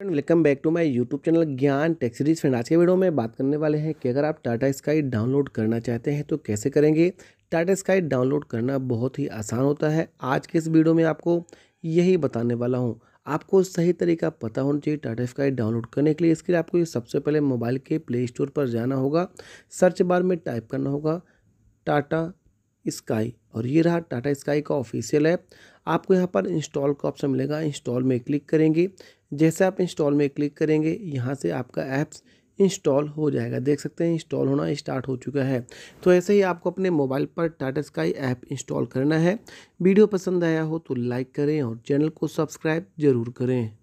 friend welcome back to my YouTube channel Gyan tech series friend आज के video में बात करने वाले हैं कि अगर आप टाटा स्काई डाउनलोड करना चाहते हैं तो कैसे करेंगे टाटा स्काई डाउनलोड करना बहुत ही आसान होता है आज के इस वीडियो में आपको यही बताने वाला हूँ आपको सही तरीका पता होना चाहिए टाटा स्काई डाउनलोड करने के लिए इसके लिए आपको सबसे पहले मोबाइल के प्ले स्टोर पर जाना होगा सर्च बार में टाइप करना होगा टाटा स्काई और ये रहा टाटा स्काई का ऑफिशियल ऐप आपको यहाँ पर इंस्टॉल का ऑप्शन मिलेगा इंस्टॉल में क्लिक करेंगे जैसे आप इंस्टॉल में क्लिक करेंगे यहाँ से आपका ऐप्स इंस्टॉल हो जाएगा देख सकते हैं इंस्टॉल होना स्टार्ट हो चुका है तो ऐसे ही आपको अपने मोबाइल पर टाटा स्काई ऐप इंस्टॉल करना है वीडियो पसंद आया हो तो लाइक करें और चैनल को सब्सक्राइब ज़रूर करें